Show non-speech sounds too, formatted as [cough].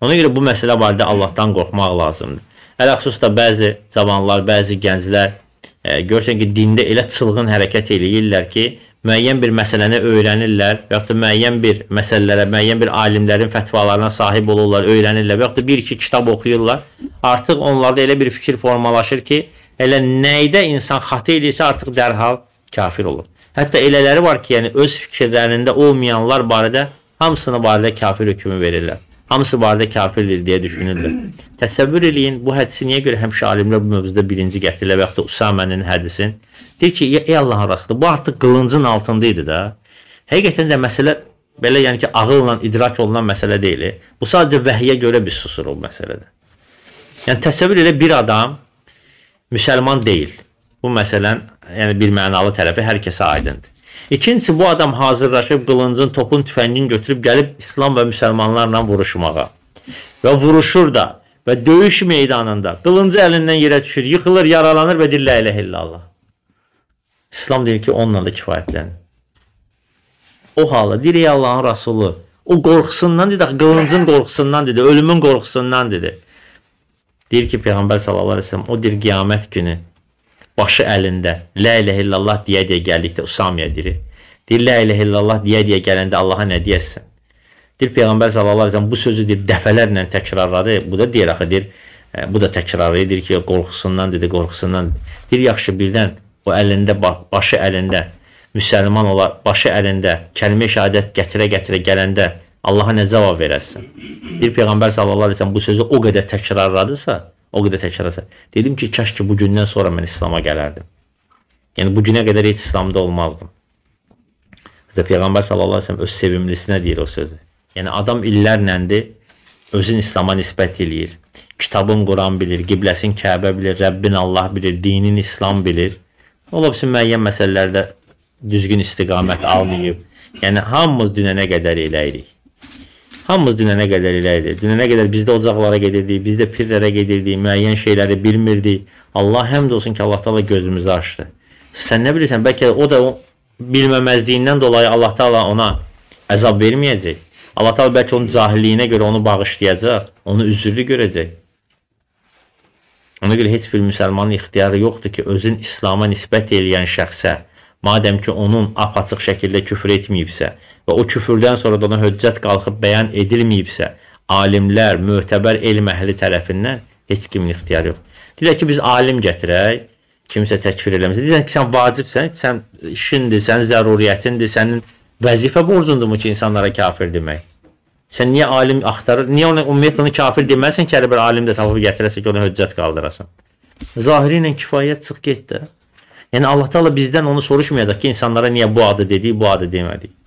Ona görə bu məsələ barədə Allahdan qorxmaq lazımdır. Ələxsus da bəzi cavanlar, bəzi gənclər e, görürsən ki, dində elə çılğın hərəkət eləyirlər ki, müəyyən bir məsələni öyrənirlər və yaxud da müəyyən bir məsələlərə, müəyyən bir alimlərin fətvalarına sahib olurlar, öyrənirlər və yaxud da bir-iki kitab oxuyurlar. Artıq onlarda elə bir fikir formalaşır ki, elə nəydə insan xatı eləyirsə artıq dərhal kafir olur. Hətta elələri var ki, yəni öz fikirlərində olmayanlar barədə hamısını barədə kafir hökmü verirlər hamısı barədə kafirdir deyə düşünürlər. [clears throat] Təsəvvür eləyin, bu hədisi niyə görə həmişə alimlər bu məvzuda birinci gətirirlər və yaxud da Usamənin hədisin? Deyir ki, ey Allahın rastı, bu artıq qılıncın altında idi də. Həqiqətən də məsələ belə yəni ki, ağılla idrak olunan məsələ deyil. Bu sadəcə vəhiyyə görə biz susuruq bu məsələdə. Yəni təsəvvür elə bir adam müsəlman deyil. Bu məsələn, yəni bir mənalı tərəfi hər kəsə aydındır. İkincisi bu adam hazırlaşıb qılıncın, topun, tüfəngin götürüb gəlib İslam və müsəlmanlarla vuruşmağa. Və vuruşur da və döyüş meydanında qılıncı əlindən yerə düşür, yıxılır, yaralanır və deyir la ilahə illallah. İslam deyir ki, onunla da kifayətlən. O hala deyir ey Allahın Rasulü, o qorxusundan dedi, qılıncın qorxusundan dedi, ölümün qorxusundan dedi. Deyir ki, Peyğəmbər sallallahu əleyhi və səlləm o deyir qiyamət günü başı əlində Lə ilə illallah deyə deyə gəldikdə Usamiyə deyir. Deyir Lə ilə illallah deyə deyə gələndə Allaha nə deyəsən? Deyir Peyğəmbər sallallahu əleyhi və səlləm bu sözü deyir dəfələrlə təkrarladı. Bu da deyir axı deyir e, bu da təkrar edir ki, qorxusundan dedi, qorxusundan. Deyir yaxşı birdən o əlində başı əlində müsəlman olar, başı əlində kəlmə şahadət gətirə-gətirə gələndə Allaha nə cavab verəsən? Bir peyğəmbər sallallahu əleyhi və səlləm bu sözü o qədər təkrarladısa, O qədər təkrarasa. Dedim ki, kaş ki bu gündən sonra mən İslam'a gələrdim. Yəni bu günə qədər heç İslamda olmazdım. Bizə Peyğəmbər sallallahu əleyhi və səlləm öz sevimlisinə deyir o sözü. Yəni adam illərləndir özün İslam'a nisbət eləyir. Kitabın Quran bilir, qibləsin Kəbə bilir, Rəbbin Allah bilir, dinin İslam bilir. Ola bilsin müəyyən məsələlərdə düzgün istiqamət almayıb. Yəni hamımız dünənə qədər eləyirik. Hamımız dünənə qədər elə idi. Dünənə qədər biz də ocaqlara gedirdik, biz də pirlərə gedirdik, müəyyən şeyləri bilmirdik. Allah həmd olsun ki, Allah Taala gözümüzü açdı. Sən nə bilirsən, bəlkə o da o bilməməzliyindən dolayı Allah Taala ona əzab verməyəcək. Allah Taala bəlkə onun cahilliyinə görə onu bağışlayacaq, onu üzrlü görəcək. Ona görə heç bir müsəlmanın ixtiyarı yoxdur ki, özün İslam'a nisbət eləyən şəxsə Madəm ki, onun apaçıq şəkildə küfür etməyibsə və o küfürdən sonra da ona höccət qalxıb bəyan edilməyibsə, alimlər, mötəbər elm əhli tərəfindən heç kimin ixtiyarı yoxdur. Deyirlər ki, biz alim gətirək, kimsə təkfir eləməsə. Deyirlər ki, sən vacibsən, sən işindir, sən zəruriyyətindir, sənin vəzifə borcundurmu ki, insanlara kafir demək? Sən niyə alim axtarır? Niyə ona ümumiyyətlə onu kafir deməlisən ki, hər bir alim də tapıb gətirəsə ki, ona höccət qaldırasan? Zahiri ilə kifayət çıx get də. Yani Allah Teala bizden onu soruşmayacak ki insanlara niye bu adı dediği bu adı demedik.